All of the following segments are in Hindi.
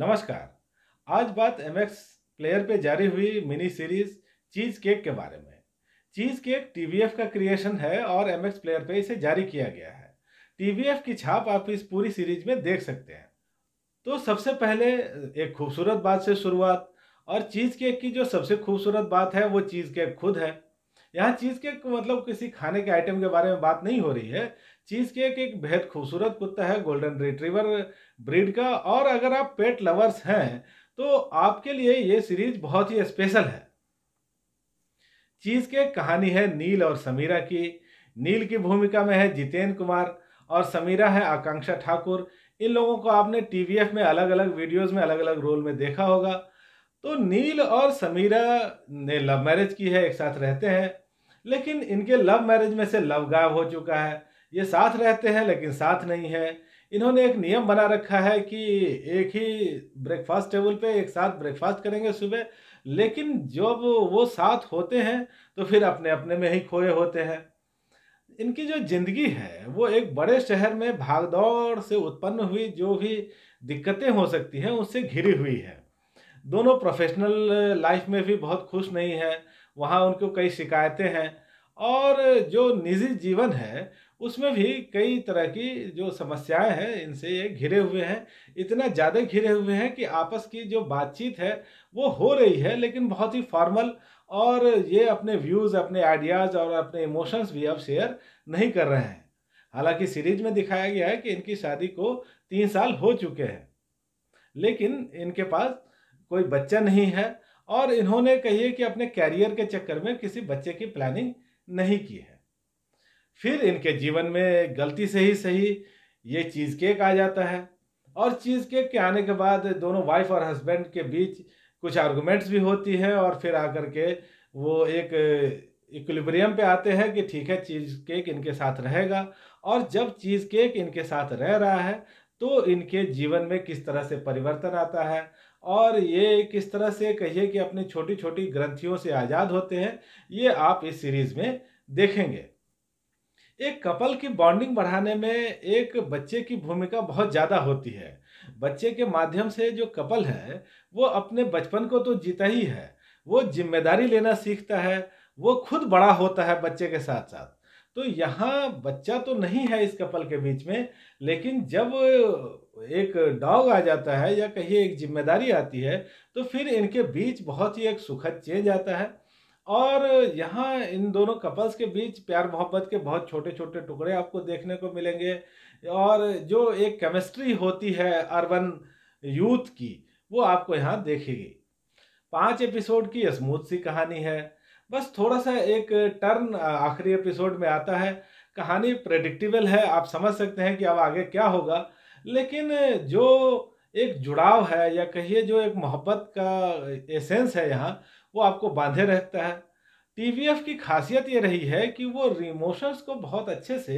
नमस्कार आज बात एक्स प्लेयर पे जारी हुई मिनी सीरीज चीज केक के बारे में चीज केक टी का क्रिएशन है और एमएक्स प्लेयर पे इसे जारी किया गया है टी की छाप आप इस पूरी सीरीज में देख सकते हैं तो सबसे पहले एक खूबसूरत बात से शुरुआत और चीज केक की जो सबसे खूबसूरत बात है वो चीज केक खुद है यहाँ चीज़ केक मतलब किसी खाने के आइटम के बारे में बात नहीं हो रही है चीज़ केक एक बेहद खूबसूरत कुत्ता है गोल्डन रिट्रीवर ब्रीड का और अगर आप पेट लवर्स हैं तो आपके लिए ये सीरीज बहुत ही स्पेशल है चीज़ केक कहानी है नील और समीरा की नील की भूमिका में है जितेंद्र कुमार और समीरा है आकांक्षा ठाकुर इन लोगों को आपने टी में अलग अलग वीडियोस में अलग अलग रोल में देखा होगा तो नील और समीरा ने लव मैरिज की है एक साथ रहते हैं लेकिन इनके लव मैरिज में से लव गायब हो चुका है ये साथ रहते हैं लेकिन साथ नहीं है इन्होंने एक नियम बना रखा है कि एक ही ब्रेकफास्ट टेबल पे एक साथ ब्रेकफास्ट करेंगे सुबह लेकिन जब वो साथ होते हैं तो फिर अपने अपने में ही खोए होते हैं इनकी जो ज़िंदगी है वो एक बड़े शहर में भागदौड़ से उत्पन्न हुई जो भी दिक्कतें हो सकती हैं उससे घिरी हुई है दोनों प्रोफेशनल लाइफ में भी बहुत खुश नहीं है वहाँ उनको कई शिकायतें हैं और जो निजी जीवन है उसमें भी कई तरह की जो समस्याएं हैं इनसे ये घिरे हुए हैं इतना ज़्यादा घिरे हुए हैं कि आपस की जो बातचीत है वो हो रही है लेकिन बहुत ही फॉर्मल और ये अपने व्यूज़ अपने आइडियाज़ और अपने इमोशंस भी अब शेयर नहीं कर रहे हैं हालांकि सीरीज में दिखाया गया है कि इनकी शादी को तीन साल हो चुके हैं लेकिन इनके पास कोई बच्चा नहीं है और इन्होंने कही कि अपने कैरियर के चक्कर में किसी बच्चे की प्लानिंग नहीं की है फिर इनके जीवन में गलती से ही सही ये चीज़ केक आ जाता है और चीज़ केक के आने के बाद दोनों वाइफ और हस्बैंड के बीच कुछ आर्गूमेंट्स भी होती है और फिर आकर के वो एक इक्विलिब्रियम पे आते हैं कि ठीक है चीज़ केक इनके साथ रहेगा और जब चीज़ केक इनके साथ रह रहा है तो इनके जीवन में किस तरह से परिवर्तन आता है और ये किस तरह से कहिए कि अपनी छोटी छोटी ग्रंथियों से आज़ाद होते हैं ये आप इस सीरीज़ में देखेंगे एक कपल की बॉन्डिंग बढ़ाने में एक बच्चे की भूमिका बहुत ज़्यादा होती है बच्चे के माध्यम से जो कपल है वो अपने बचपन को तो जीता ही है वो जिम्मेदारी लेना सीखता है वो खुद बड़ा होता है बच्चे के साथ साथ तो यहाँ बच्चा तो नहीं है इस कपल के बीच में लेकिन जब एक डॉग आ जाता है या कहिए एक जिम्मेदारी आती है तो फिर इनके बीच बहुत ही एक सुखद चेंज आता है और यहाँ इन दोनों कपल्स के बीच प्यार मोहब्बत के बहुत छोटे छोटे टुकड़े आपको देखने को मिलेंगे और जो एक केमिस्ट्री होती है अर्बन यूथ की वो आपको यहाँ देखेगी पांच एपिसोड की स्मूथ सी कहानी है बस थोड़ा सा एक टर्न आखिरी एपिसोड में आता है कहानी प्रेडिक्टेबल है आप समझ सकते हैं कि अब आगे क्या होगा लेकिन जो एक जुड़ाव है या कहिए जो एक मोहब्बत का एसेंस है यहाँ वो आपको बांधे रहता है टी की खासियत ये रही है कि वो इमोशंस को बहुत अच्छे से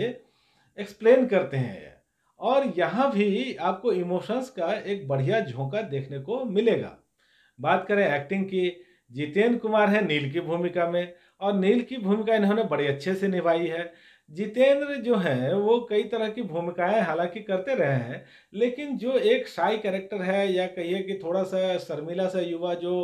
एक्सप्लेन करते हैं और यहाँ भी आपको इमोशंस का एक बढ़िया झोंका देखने को मिलेगा बात करें एक्टिंग की जितेंद्र कुमार है नील की भूमिका में और नील की भूमिका इन्होंने बड़े अच्छे से निभाई है जितेंद्र जो है वो कई तरह की भूमिकाएं हालांकि करते रहे हैं लेकिन जो एक शाई कैरेक्टर है या कहिए कि थोड़ा सा शर्मिला सा युवा जो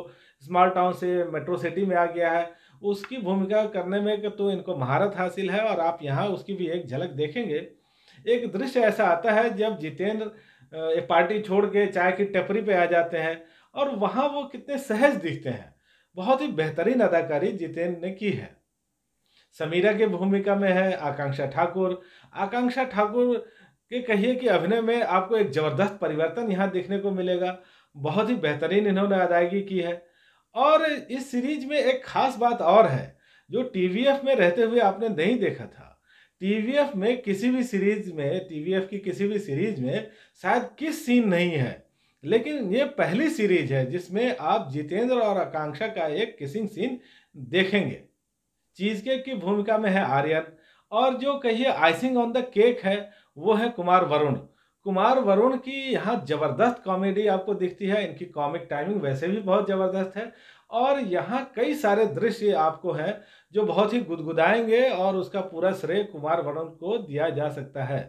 स्मॉल टाउन से मेट्रो सिटी में आ गया है उसकी भूमिका करने में तो इनको महारत हासिल है और आप यहाँ उसकी भी एक झलक देखेंगे एक दृश्य ऐसा आता है जब जितेंद्र पार्टी छोड़ के चाय की टपरी पर आ जाते हैं और वहाँ वो कितने सहज दिखते हैं बहुत ही बेहतरीन अदाकारी जितेंद्र ने की है समीरा के भूमिका में है आकांक्षा ठाकुर आकांक्षा ठाकुर के कहिए कि अभिनय में आपको एक ज़बरदस्त परिवर्तन यहाँ देखने को मिलेगा बहुत ही बेहतरीन इन्होंने अदायगी की है और इस सीरीज में एक खास बात और है जो टीवीएफ में रहते हुए आपने नहीं देखा था टीवीएफ में किसी भी सीरीज में टीवीएफ की किसी भी सीरीज में शायद किस सीन नहीं है लेकिन ये पहली सीरीज है जिसमें आप जितेंद्र और आकांक्षा का एक किसिंग सीन देखेंगे चीज के की भूमिका में है आर्यन और जो कहिए आइसिंग ऑन द केक है वो है कुमार वरुण कुमार वरुण की यहाँ जबरदस्त कॉमेडी आपको दिखती है इनकी कॉमिक टाइमिंग वैसे भी बहुत ज़बरदस्त है और यहाँ कई सारे दृश्य आपको हैं जो बहुत ही गुदगुदाएंगे और उसका पूरा श्रेय कुमार वरुण को दिया जा सकता है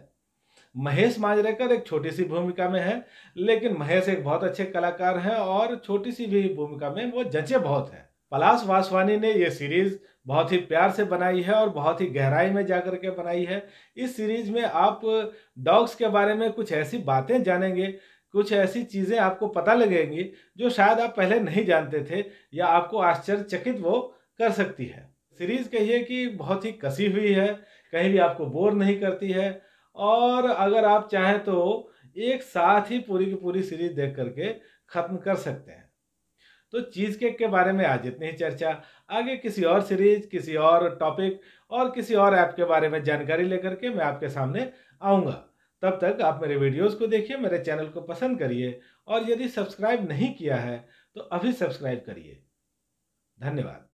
महेश मांजरेकर एक छोटी सी भूमिका में है लेकिन महेश एक बहुत अच्छे कलाकार हैं और छोटी सी भी भूमिका में वो जचे बहुत हैं पलाश वासवानी ने ये सीरीज बहुत ही प्यार से बनाई है और बहुत ही गहराई में जाकर के बनाई है इस सीरीज में आप डॉग्स के बारे में कुछ ऐसी बातें जानेंगे कुछ ऐसी चीज़ें आपको पता लगेंगी जो शायद आप पहले नहीं जानते थे या आपको आश्चर्यचकित वो कर सकती है सीरीज कहिए कि बहुत ही कसी हुई है कहीं भी आपको बोर नहीं करती है और अगर आप चाहें तो एक साथ ही पूरी की पूरी सीरीज देख करके ख़त्म कर सकते हैं तो चीज़ केक के बारे में आज इतनी ही चर्चा आगे किसी और सीरीज किसी और टॉपिक और किसी और ऐप के बारे में जानकारी लेकर के मैं आपके सामने आऊँगा तब तक आप मेरे वीडियोस को देखिए मेरे चैनल को पसंद करिए और यदि सब्सक्राइब नहीं किया है तो अभी सब्सक्राइब करिए धन्यवाद